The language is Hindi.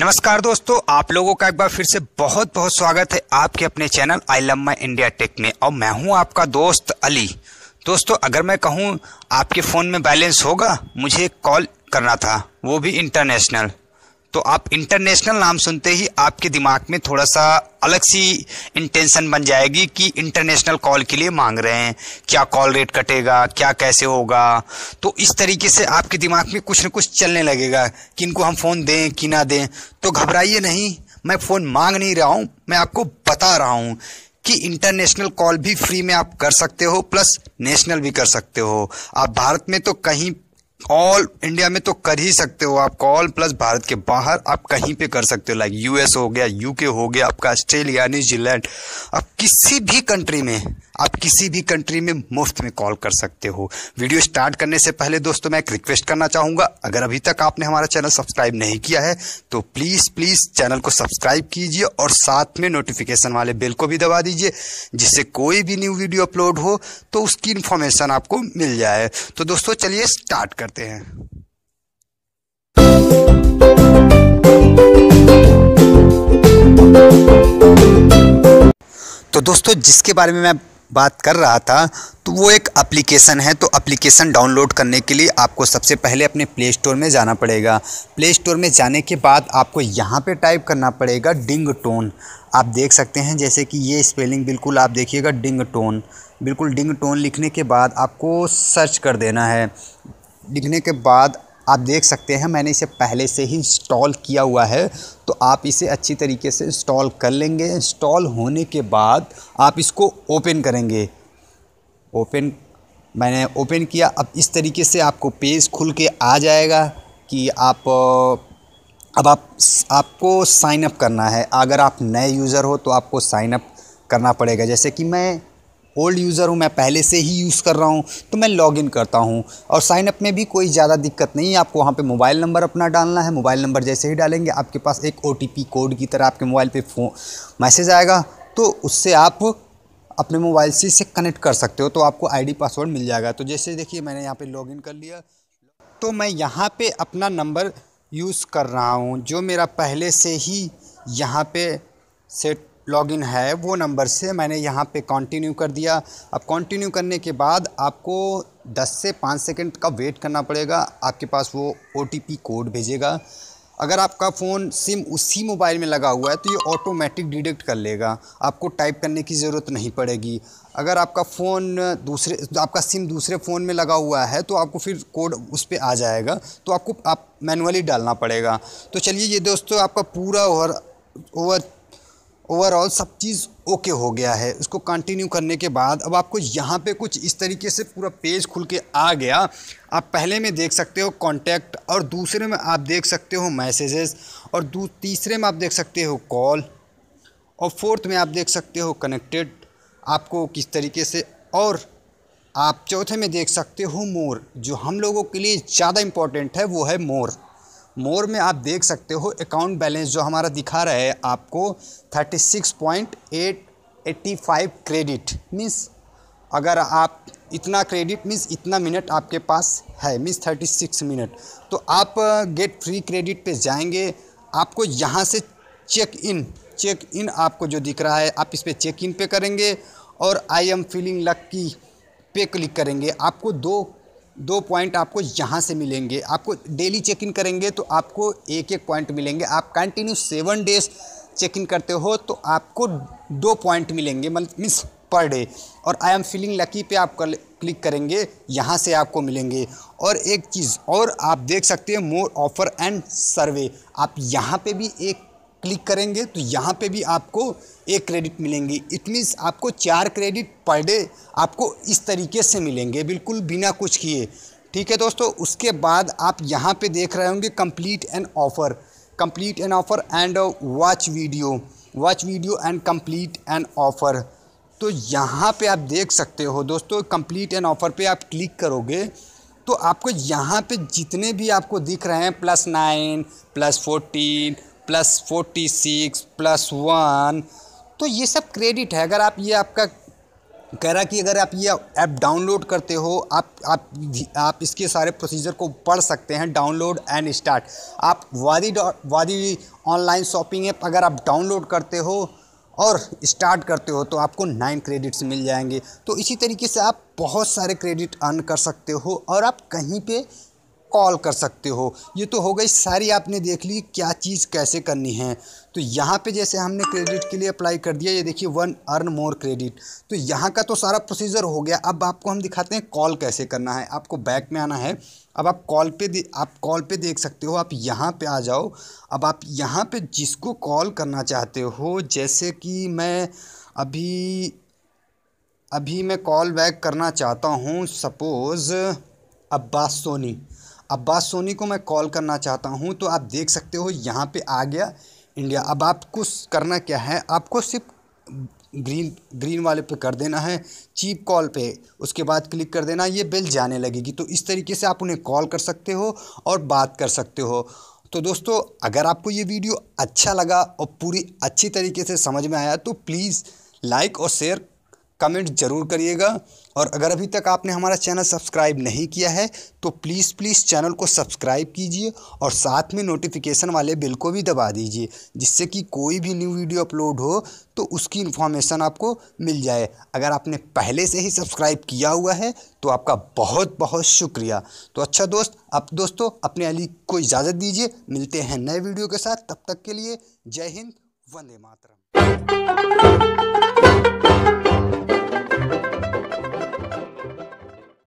नमस्कार दोस्तों आप लोगों का एक बार फिर से बहुत बहुत स्वागत है आपके अपने channel I love my India tech में और मैं हूं आपका दोस्त अली दोस्तों अगर मैं कहूं आपके फ़ोन में बैलेंस होगा मुझे कॉल करना था वो भी इंटरनेशनल तो आप इंटरनेशनल नाम सुनते ही आपके दिमाग में थोड़ा सा अलग सी इंटेंशन बन जाएगी कि इंटरनेशनल कॉल के लिए मांग रहे हैं क्या कॉल रेट कटेगा क्या कैसे होगा तो इस तरीके से आपके दिमाग में कुछ ना कुछ चलने लगेगा कि इनको हम फ़ोन दें कि ना दें तो घबराइए नहीं मैं फ़ोन मांग नहीं रहा हूँ मैं आपको बता रहा हूँ कि इंटरनेशनल कॉल भी फ्री में आप कर सकते हो प्लस नेशनल भी कर सकते हो आप भारत में तो कहीं ऑल इंडिया में तो कर ही सकते हो आप कॉल प्लस भारत के बाहर आप कहीं पे कर सकते हो लाइक यूएस हो गया यूके हो गया आपका ऑस्ट्रेलिया न्यूजीलैंड आप किसी भी कंट्री में आप किसी भी कंट्री में मुफ्त में कॉल कर सकते हो वीडियो स्टार्ट करने से पहले दोस्तों मैं एक रिक्वेस्ट करना चाहूँगा अगर अभी तक आपने हमारा चैनल सब्सक्राइब नहीं किया है तो प्लीज़ प्लीज़ चैनल को सब्सक्राइब कीजिए और साथ में नोटिफिकेशन वाले बेल को भी दबा दीजिए जिससे कोई भी न्यू वीडियो अपलोड हो तो उसकी इन्फॉर्मेशन आपको मिल जाए तो दोस्तों चलिए स्टार्ट कर करते हैं तो दोस्तों जिसके बारे में मैं बात कर रहा था तो वो एक एप्लीकेशन है तो एप्लीकेशन डाउनलोड करने के लिए आपको सबसे पहले अपने प्ले स्टोर में जाना पड़ेगा प्ले स्टोर में जाने के बाद आपको यहाँ पे टाइप करना पड़ेगा डिंग टोन आप देख सकते हैं जैसे कि ये स्पेलिंग बिल्कुल आप देखिएगा डिंग टोन बिल्कुल डिंग टोन लिखने के बाद आपको सर्च कर देना है लिखने के बाद आप देख सकते हैं मैंने इसे पहले से ही इंस्टॉल किया हुआ है तो आप इसे अच्छी तरीके से इंस्टॉल कर लेंगे इंस्टॉल होने के बाद आप इसको ओपन करेंगे ओपन मैंने ओपन किया अब इस तरीके से आपको पेज खुल के आ जाएगा कि आप अब आप आपको साइनअप करना है अगर आप नए यूज़र हो तो आपको साइनअप करना पड़ेगा जैसे कि मैं ओल्ड यूज़र हूँ मैं पहले से ही यूज़ कर रहा हूँ तो मैं लॉगिन करता हूँ और साइनअप में भी कोई ज़्यादा दिक्कत नहीं है आपको वहाँ पे मोबाइल नंबर अपना डालना है मोबाइल नंबर जैसे ही डालेंगे आपके पास एक ओ कोड की तरह आपके मोबाइल पर फ़ोन मैसेज आएगा तो उससे आप अपने मोबाइल से इसे कनेक्ट कर सकते हो तो आपको आईडी पासवर्ड मिल जाएगा तो जैसे देखिए मैंने यहाँ पे लॉगिन कर लिया तो मैं यहाँ पे अपना नंबर यूज़ कर रहा हूँ जो मेरा पहले से ही यहाँ पे सेट लॉगिन है वो नंबर से मैंने यहाँ पे कंटिन्यू कर दिया अब कंटिन्यू करने के बाद आपको 10 से 5 सेकंड का वेट करना पड़ेगा आपके पास वो ओ कोड भेजेगा अगर आपका फ़ोन सिम उसी मोबाइल में लगा हुआ है तो ये ऑटोमेटिक डिटेक्ट कर लेगा आपको टाइप करने की ज़रूरत नहीं पड़ेगी अगर आपका फ़ोन दूसरे आपका सिम दूसरे फ़ोन में लगा हुआ है तो आपको फिर कोड उस पर आ जाएगा तो आपको आप मैनुअली डालना पड़ेगा तो चलिए ये दोस्तों आपका पूरा ओवर ओवर ओवरऑल सब चीज़ ओके हो गया है उसको कंटिन्यू करने के बाद अब आपको यहाँ पे कुछ इस तरीके से पूरा पेज खुल के आ गया आप पहले में देख सकते हो कॉन्टैक्ट और दूसरे में आप देख सकते हो मैसेजेस और तीसरे में आप देख सकते हो कॉल और फोर्थ में आप देख सकते हो कनेक्टेड आपको किस तरीके से और आप चौथे में देख सकते हो मोर जो हम लोगों के लिए ज़्यादा इम्पॉर्टेंट है वो है मोर मोर में आप देख सकते हो अकाउंट बैलेंस जो हमारा दिखा रहा है आपको thirty six point eight eighty five credit means अगर आप इतना क्रेडिट मीन्स इतना मिनट आपके पास है मीन्स थर्टी सिक्स मिनट तो आप गेट फ्री क्रेडिट पे जाएंगे आपको यहाँ से चेक इन चेक इन आपको जो दिख रहा है आप इस पर चेक इन पे करेंगे और आई एम फीलिंग लक्की पे क्लिक करेंगे आपको दो दो पॉइंट आपको यहाँ से मिलेंगे आपको डेली चेक इन करेंगे तो आपको एक एक पॉइंट मिलेंगे आप continue seven days check in करते हो तो आपको दो पॉइंट मिलेंगे मतलब मीन्स पर डे और आई एम फीलिंग लकी पे आप कर, क्लिक करेंगे यहाँ से आपको मिलेंगे और एक चीज़ और आप देख सकते हैं मोर ऑफर एंड सर्वे आप यहाँ पे भी एक क्लिक करेंगे तो यहाँ पे भी आपको एक क्रेडिट मिलेंगे इट मीन्स आपको चार क्रेडिट पर डे आपको इस तरीके से मिलेंगे बिल्कुल बिना कुछ किए ठीक है दोस्तों उसके बाद आप यहाँ पे देख रहे होंगे complete an offer complete an offer and watch video watch video and complete an offer तो यहाँ पे आप देख सकते हो दोस्तों कंप्लीट एन ऑफ़र पे आप क्लिक करोगे तो आपको यहाँ पे जितने भी आपको दिख रहे हैं plus nine plus fourteen plus forty six plus one तो ये सब क्रेडिट है अगर आप ये आपका कह रहा कि अगर आप ये ऐप डाउनलोड करते हो आप आप आप इसके सारे प्रोसीजर को पढ़ सकते हैं डाउनलोड एंड स्टार्ट आप वादी वादी ऑनलाइन शॉपिंग ऐप अगर आप डाउनलोड करते हो और स्टार्ट करते हो तो आपको नाइन क्रेडिट्स मिल जाएंगे तो इसी तरीके से आप बहुत सारे क्रेडिट अर्न कर सकते हो और आप कहीं पे कॉल कर सकते हो ये तो हो गई सारी आपने देख ली क्या चीज़ कैसे करनी है तो यहाँ पे जैसे हमने क्रेडिट के लिए अप्लाई कर दिया ये देखिए वन अर्न मोर क्रेडिट तो यहाँ का तो सारा प्रोसीजर हो गया अब आपको हम दिखाते हैं कॉल कैसे करना है आपको बैक में आना है अब आप कॉल पे आप कॉल पे देख सकते हो आप यहाँ पे आ जाओ अब आप यहाँ पे जिसको कॉल करना चाहते हो जैसे कि मैं अभी अभी मैं कॉल बैक करना चाहता हूँ सपोज़ अब्बास सोनी अब्बास सोनी को मैं कॉल करना चाहता हूँ तो आप देख सकते हो यहाँ पे आ गया इंडिया अब आपको करना क्या है आपको सिर्फ ग्रीन ग्रीन वाले पे कर देना है चीप कॉल पे उसके बाद क्लिक कर देना ये बेल जाने लगेगी तो इस तरीके से आप उन्हें कॉल कर सकते हो और बात कर सकते हो तो दोस्तों अगर आपको ये वीडियो अच्छा लगा और पूरी अच्छी तरीके से समझ में आया तो प्लीज़ लाइक और शेयर कमेंट जरूर करिएगा और अगर अभी तक आपने हमारा चैनल सब्सक्राइब नहीं किया है तो प्लीज़ प्लीज़ चैनल को सब्सक्राइब कीजिए और साथ में नोटिफिकेशन वाले बिल को भी दबा दीजिए जिससे कि कोई भी न्यू वीडियो अपलोड हो तो उसकी इन्फॉर्मेशन आपको मिल जाए अगर आपने पहले से ही सब्सक्राइब किया हुआ है तो आपका बहुत बहुत शुक्रिया तो अच्छा दोस्त अब दोस्तों अपने अली को इजाज़त दीजिए मिलते हैं नए वीडियो के साथ तब तक के लिए जय हिंद वंदे मातरम